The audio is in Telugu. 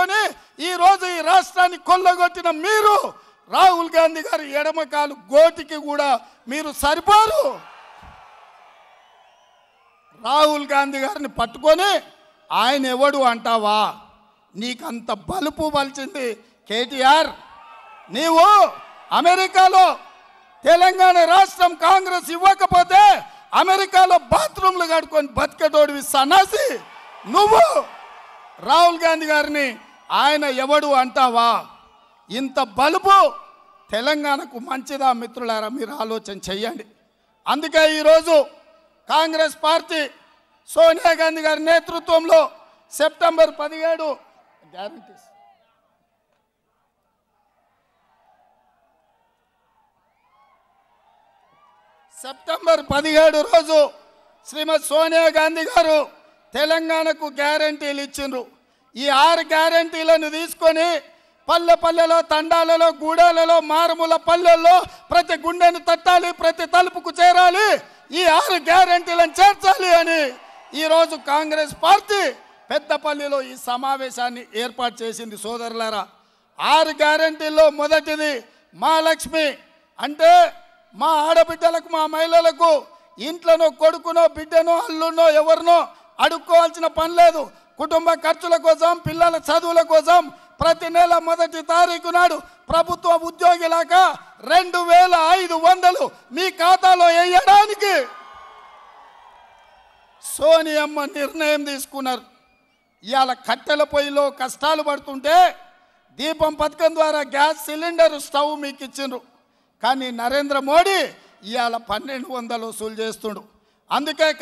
ఈ ఈరోజు ఈ రాష్ట్రాన్ని కొల్లగొట్టిన మీరు రాహుల్ గాంధీ గారు ఎడమకాలు గోటికి కూడా మీరు సరిపోరు రాహుల్ గాంధీ గారిని పట్టుకొని ఆయన ఎవడు అంటావా నీకంత బలుపు పలిచింది కేటీఆర్ నీవు అమెరికాలో తెలంగాణ రాష్ట్రం కాంగ్రెస్ ఇవ్వకపోతే అమెరికాలో బాత్రూమ్లు కట్టుకొని బతికేటోడివి సన్నాసి నువ్వు రాహుల్ గాంధీ గారిని ఆయన ఎవడు అంటావా ఇంత బలుపు తెలంగాణకు మంచిదా మిత్రులారా మీరు ఆలోచన చెయ్యండి అందుకే ఈరోజు కాంగ్రెస్ పార్టీ సోనియా గాంధీ గారి నేతృత్వంలో సెప్టెంబర్ పదిహేడు గ్యారంటీస్ సెప్టెంబర్ పదిహేడు రోజు శ్రీమతి సోనియా గాంధీ గారు తెలంగాణకు గ్యారంటీలు ఇచ్చిండ్రు ఈ ఆరు గ్యారంటీలను తీసుకొని పల్లె పల్లెలో తండాలలో గూడాలలో మారుమూల పల్లెల్లో ప్రతి గుండెను తట్టాలి ప్రతి తలుపుకు చేరాలి ఈ ఆరు గ్యారంటీలను చేర్చాలి అని ఈరోజు కాంగ్రెస్ పార్టీ పెద్దపల్లిలో ఈ సమావేశాన్ని ఏర్పాటు చేసింది సోదరులారా ఆరు గ్యారంటీల్లో మొదటిది మా లక్ష్మి అంటే మా ఆడబిడ్డలకు మా మహిళలకు ఇంట్లోనో కొడుకునో బిడ్డనో అల్లునో ఎవరినో అడుక్కోవాల్సిన పని లేదు కుటుంబ ఖర్చుల కోసం పిల్లల చదువుల కోసం ప్రతి నెల మొదటి తారీఖు నాడు ప్రభుత్వ ఉద్యోగిలాక రెండు వేల ఐదు వందలు మీ ఖాతాలో వేయడానికి సోనియమ్మ నిర్ణయం తీసుకున్నారు ఇవాళ కట్టెల పొయ్యిలో కష్టాలు పడుతుంటే దీపం పథకం ద్వారా గ్యాస్ సిలిండర్ స్టవ్ మీకు ఇచ్చిండ్రు కానీ నరేంద్ర మోడీ ఇవాళ పన్నెండు వందలు వసూలు చేస్తుండు అందుకే